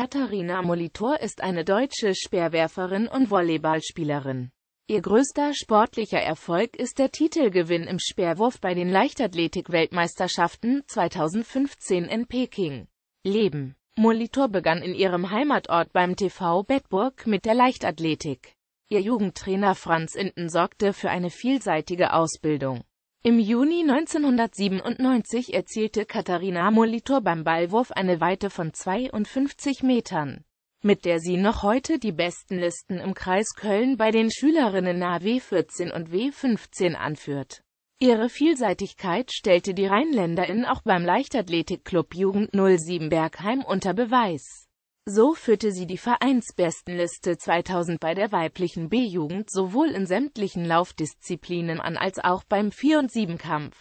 Katharina Molitor ist eine deutsche Speerwerferin und Volleyballspielerin. Ihr größter sportlicher Erfolg ist der Titelgewinn im Speerwurf bei den Leichtathletik-Weltmeisterschaften 2015 in Peking. Leben Molitor begann in ihrem Heimatort beim TV Bedburg mit der Leichtathletik. Ihr Jugendtrainer Franz Inten sorgte für eine vielseitige Ausbildung. Im Juni 1997 erzielte Katharina Molitor beim Ballwurf eine Weite von 52 Metern, mit der sie noch heute die besten Listen im Kreis Köln bei den Schülerinnen nahe w 14 und W15 anführt. Ihre Vielseitigkeit stellte die Rheinländerin auch beim Leichtathletikclub Jugend 07 Bergheim unter Beweis. So führte sie die Vereinsbestenliste 2000 bei der weiblichen B-Jugend sowohl in sämtlichen Laufdisziplinen an als auch beim 4 und kampf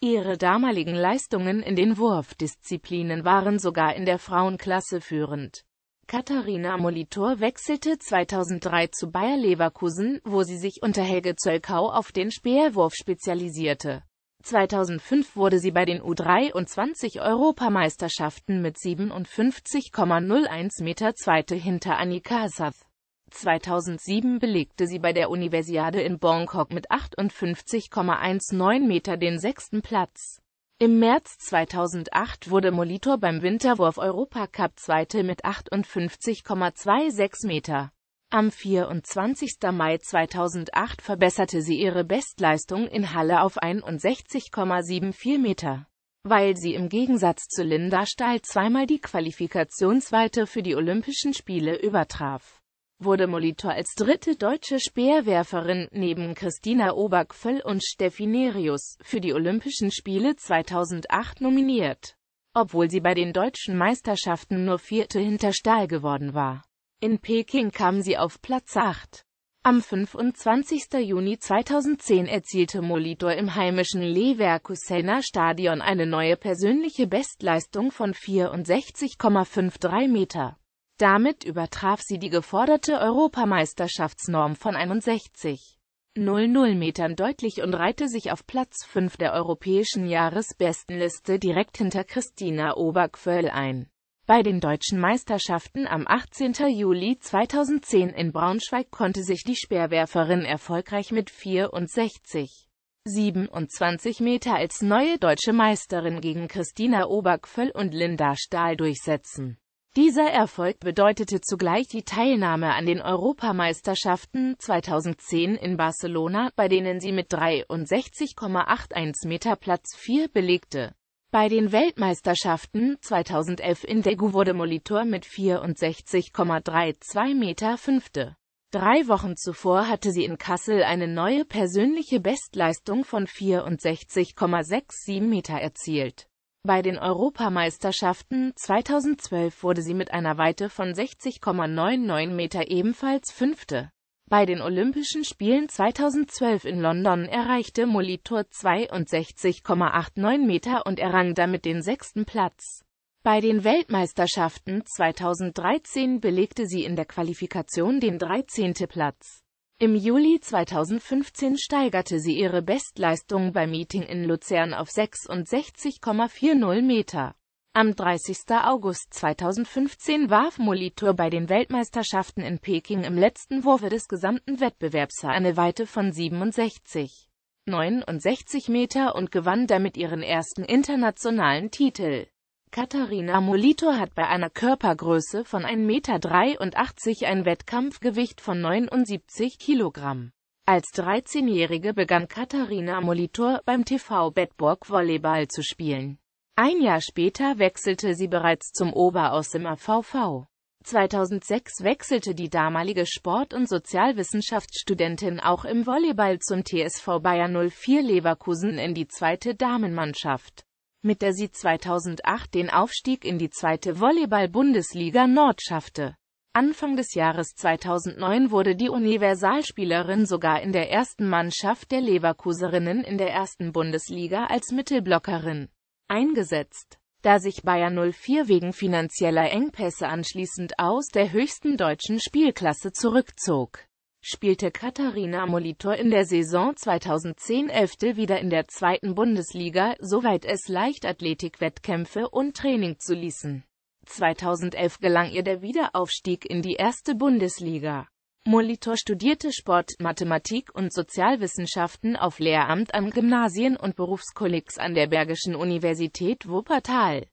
Ihre damaligen Leistungen in den Wurfdisziplinen waren sogar in der Frauenklasse führend. Katharina Molitor wechselte 2003 zu Bayer Leverkusen, wo sie sich unter Helge Zölkau auf den Speerwurf spezialisierte. 2005 wurde sie bei den U23-Europameisterschaften mit 57,01 Meter Zweite hinter Annika Asaf. 2007 belegte sie bei der Universiade in Bangkok mit 58,19 Meter den sechsten Platz. Im März 2008 wurde Molitor beim Winterwurf-Europacup Zweite mit 58,26 Meter. Am 24. Mai 2008 verbesserte sie ihre Bestleistung in Halle auf 61,74 Meter. Weil sie im Gegensatz zu Linda Stahl zweimal die Qualifikationsweite für die Olympischen Spiele übertraf, wurde Molitor als dritte deutsche Speerwerferin neben Christina Obergföll und Steffi Nerius für die Olympischen Spiele 2008 nominiert, obwohl sie bei den deutschen Meisterschaften nur vierte hinter Stahl geworden war. In Peking kam sie auf Platz 8. Am 25. Juni 2010 erzielte Molitor im heimischen Leverkusener Stadion eine neue persönliche Bestleistung von 64,53 Meter. Damit übertraf sie die geforderte Europameisterschaftsnorm von 61,00 Metern deutlich und reihte sich auf Platz 5 der europäischen Jahresbestenliste direkt hinter Christina Oberquöll ein. Bei den deutschen Meisterschaften am 18. Juli 2010 in Braunschweig konnte sich die Speerwerferin erfolgreich mit 64. 27 Meter als neue deutsche Meisterin gegen Christina Obergföll und Linda Stahl durchsetzen. Dieser Erfolg bedeutete zugleich die Teilnahme an den Europameisterschaften 2010 in Barcelona, bei denen sie mit 63,81 Meter Platz 4 belegte. Bei den Weltmeisterschaften 2011 in Daegu wurde Molitor mit 64,32 Meter Fünfte. Drei Wochen zuvor hatte sie in Kassel eine neue persönliche Bestleistung von 64,67 Meter erzielt. Bei den Europameisterschaften 2012 wurde sie mit einer Weite von 60,99 Meter ebenfalls Fünfte. Bei den Olympischen Spielen 2012 in London erreichte Molitor 62,89 Meter und errang damit den sechsten Platz. Bei den Weltmeisterschaften 2013 belegte sie in der Qualifikation den 13. Platz. Im Juli 2015 steigerte sie ihre Bestleistung beim Meeting in Luzern auf 66,40 Meter. Am 30. August 2015 warf Molitor bei den Weltmeisterschaften in Peking im letzten Wurfe des gesamten Wettbewerbs eine Weite von 67, 69 Meter und gewann damit ihren ersten internationalen Titel. Katharina Molitor hat bei einer Körpergröße von 1,83 Meter ein Wettkampfgewicht von 79 Kilogramm. Als 13-Jährige begann Katharina Molitor beim TV Bedburg Volleyball zu spielen. Ein Jahr später wechselte sie bereits zum Ober aus dem AVV. 2006 wechselte die damalige Sport- und Sozialwissenschaftsstudentin auch im Volleyball zum TSV Bayern 04 Leverkusen in die zweite Damenmannschaft, mit der sie 2008 den Aufstieg in die zweite Volleyball-Bundesliga Nord schaffte. Anfang des Jahres 2009 wurde die Universalspielerin sogar in der ersten Mannschaft der Leverkuserinnen in der ersten Bundesliga als Mittelblockerin eingesetzt. Da sich Bayern 04 wegen finanzieller Engpässe anschließend aus der höchsten deutschen Spielklasse zurückzog, spielte Katharina Molitor in der Saison 2010-11 wieder in der zweiten Bundesliga, soweit es Leichtathletikwettkämpfe und Training zuließen. 2011 gelang ihr der Wiederaufstieg in die erste Bundesliga. Molitor studierte Sport, Mathematik und Sozialwissenschaften auf Lehramt an Gymnasien und Berufskollegs an der Bergischen Universität Wuppertal